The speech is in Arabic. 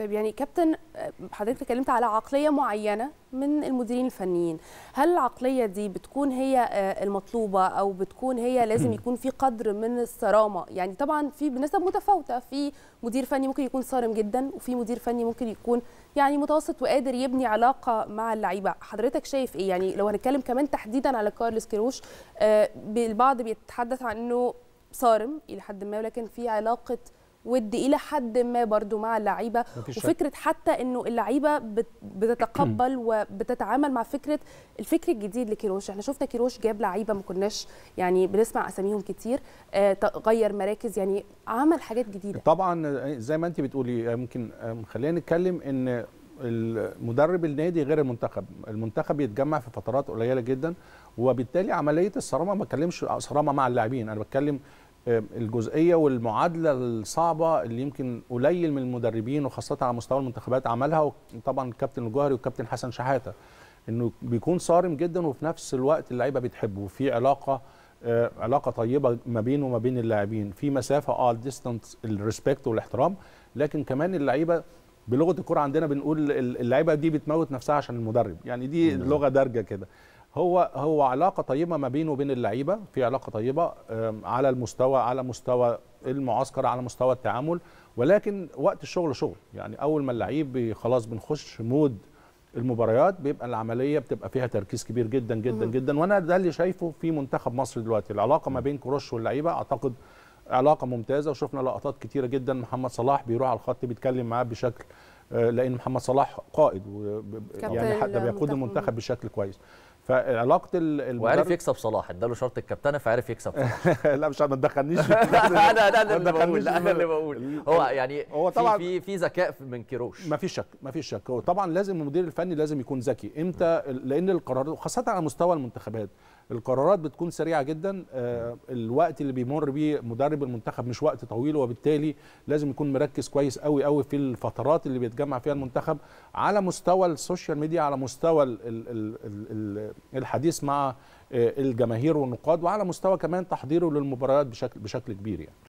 طيب يعني كابتن آه، حضرتك اتكلمت على عقليه معينه من المديرين الفنيين هل العقليه دي بتكون هي آه، المطلوبه او بتكون هي لازم يكون في قدر من الصرامه يعني طبعا في بنسب متفاوته في مدير فني ممكن يكون صارم جدا وفي مدير فني ممكن يكون يعني متوسط وقادر يبني علاقه مع اللعيبه حضرتك شايف ايه يعني لو هنتكلم كمان تحديدا على كارلوس كيروش آه، البعض بيتحدث عن انه صارم الى حد ما ولكن في علاقه ود الى حد ما برضو مع اللعيبه وفكره حتى انه اللعيبه بتتقبل وبتتعامل مع فكره الفكر الجديد لكيروش احنا شفنا كيروش جاب لعيبه ما كناش يعني بنسمع اساميهم كتير آه غير مراكز يعني عمل حاجات جديده طبعا زي ما انت بتقولي آه، ممكن آه، خلينا نتكلم ان المدرب النادي غير المنتخب المنتخب يتجمع في فترات قليله جدا وبالتالي عمليه الصرامه ما بتكلمش صرامه مع اللاعبين انا بتكلم الجزئيه والمعادله الصعبه اللي يمكن قليل من المدربين وخاصه على مستوى المنتخبات عملها وطبعا الكابتن الجوهري والكابتن حسن شحاته انه بيكون صارم جدا وفي نفس الوقت اللعيبه بتحبه وفي علاقه آه، علاقه طيبه ما بينه وما بين اللاعبين في مسافه اه الديستانس الريسبكت والاحترام لكن كمان اللعيبه بلغه الكوره عندنا بنقول اللعيبه دي بتموت نفسها عشان المدرب يعني دي لغه دارجه كده هو هو علاقه طيبه ما بينه وبين اللعيبه في علاقه طيبه على المستوى على مستوى المعسكر على مستوى التعامل ولكن وقت الشغل شغل يعني اول ما اللعيب خلاص بنخش مود المباريات بيبقى العمليه بتبقى فيها تركيز كبير جدا جدا جدا وانا ده اللي شايفه في منتخب مصر دلوقتي العلاقه ما بين كروش واللعيبه اعتقد علاقه ممتازه وشفنا لقطات كتيره جدا محمد صلاح بيروح على الخط بيتكلم معاه بشكل آه، لان محمد صلاح قائد يعني حتى بيقود المنتخب بشكل كويس فعلاقه المدرب وعرف يكسب صلاح اداله شرط الكابتنه فعرف يكسب صلاح لا مش ما تدخلنيش انا انا اللي بقول لا انا اللي بقول هو يعني هو طبعا في في ذكاء من كيروش ما فيش شك ما فيش شك هو طبعا لازم المدير الفني لازم يكون ذكي امتى لان القرارات خاصه على مستوى المنتخبات القرارات بتكون سريعه جدا آه، الوقت اللي بيمر بيه مدرب المنتخب مش وقت طويل وبالتالي لازم يكون مركز كويس قوي قوي في الفترات اللي بيتجمع فيها المنتخب على مستوى السوشيال ميديا على مستوى ال ال ال الحديث مع آه، الجماهير والنقاد وعلى مستوى كمان تحضيره للمباريات بشكل بشكل كبير يعني